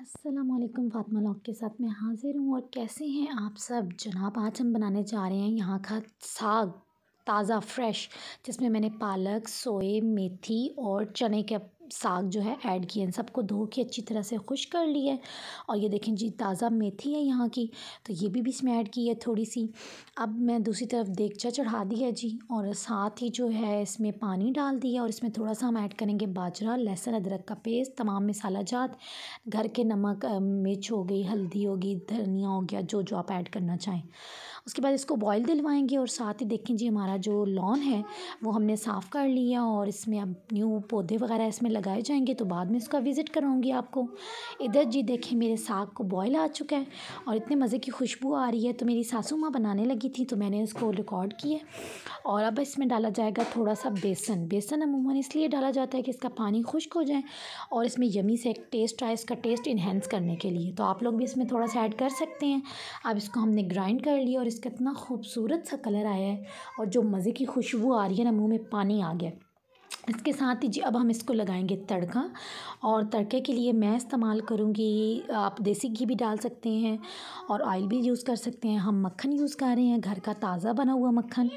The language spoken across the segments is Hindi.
असलम फातमा लॉक के साथ मैं हाज़िर हूँ और कैसे हैं आप सब जनाब आज हम बनाने जा रहे हैं यहाँ का साग ताज़ा फ्रेश जिसमें मैंने पालक सोए मेथी और चने के साग जो है ऐड किए हैं सबको धो के अच्छी तरह से खुश कर लिए और ये देखें जी ताज़ा मेथी है यहाँ की तो ये भी इसमें ऐड की है थोड़ी सी अब मैं दूसरी तरफ देगचा चढ़ा दी है जी और साथ ही जो है इसमें पानी डाल दिया और इसमें थोड़ा सा हम ऐड करेंगे बाजरा लहसुन अदरक का पेस्ट तमाम मसाला जात घर के नमक मिर्च हो गई हल्दी होगी धनिया हो गया जो जो आप ऐड करना चाहें उसके बाद इसको बॉईल दिलवाएंगे और साथ ही देखें जी हमारा जो लॉन है वो हमने साफ़ कर लिया और इसमें अब न्यू पौधे वगैरह इसमें लगाए जाएंगे तो बाद में उसका विज़िट कराऊंगी आपको इधर जी देखें मेरे साग को बॉयल आ चुका है और इतने मज़े की खुशबू आ रही है तो मेरी सासू माँ बनाने लगी थी तो मैंने उसको रिकॉर्ड किया और अब इसमें डाला जाएगा थोड़ा सा बेसन बेसन अमूमन इसलिए डाला जाता है कि इसका पानी खुश्क हो जाए और इसमें यमी से एक टेस्ट आए इसका टेस्ट इन्हेंस करने के लिए तो आप लोग भी इसमें थोड़ा सा ऐड कर सकते हैं अब इसको हमने ग्राइंड कर लिया और इसका इतना खूबसूरत सा कलर आया है और जो मज़े की खुशबू आ रही है ना मुँह में पानी आ गया इसके साथ ही जी अब हम इसको लगाएंगे तड़का और तड़के के लिए मैं इस्तेमाल करूँगी आप देसी घी भी डाल सकते हैं और ऑयल भी यूज़ कर सकते हैं हम मक्खन यूज़ कर रहे हैं घर का ताज़ा बना हुआ मक्खन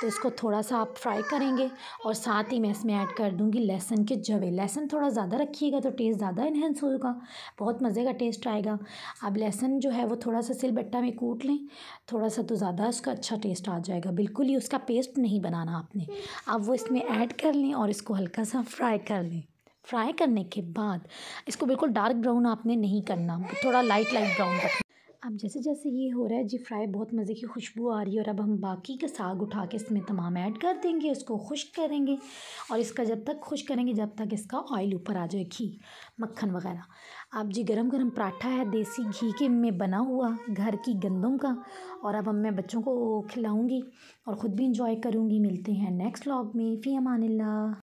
तो इसको थोड़ा सा आप फ्राई करेंगे और साथ ही मैं इसमें ऐड कर दूँगी लहसुन के जवे लहसुन थोड़ा ज़्यादा रखिएगा तो टेस्ट ज़्यादा इन्हेंस होगा बहुत मज़े का टेस्ट आएगा अब लहसुन जो है वो थोड़ा सा सिलबट्टा में कूट लें थोड़ा सा तो ज़्यादा उसका अच्छा टेस्ट आ जाएगा बिल्कुल ही उसका पेस्ट नहीं बनाना आपने अब वो इसमें ऐड कर लें और और इसको हल्का सा फ्राई कर लें फ्राई करने के बाद इसको बिल्कुल डार्क ब्राउन आपने नहीं करना थोड़ा लाइट लाइट ब्राउन रखना अब जैसे जैसे ये हो रहा है जी फ्राई बहुत मज़े की खुशबू आ रही है और अब हम बाकी का साग उठा के इसमें तमाम ऐड कर देंगे उसको खुश्क करेंगे और इसका जब तक खुश करेंगे जब तक इसका ऑयल ऊपर आ जाए घी मक्खन वगैरह आप जी गरम गरम पराठा है देसी घी के में बना हुआ घर की गंदम का और अब हम मैं बच्चों को खिलाऊँगी और ख़ुद भी इंजॉय करूँगी मिलते हैं नेक्स्ट व्लॉग में फ़ी अमान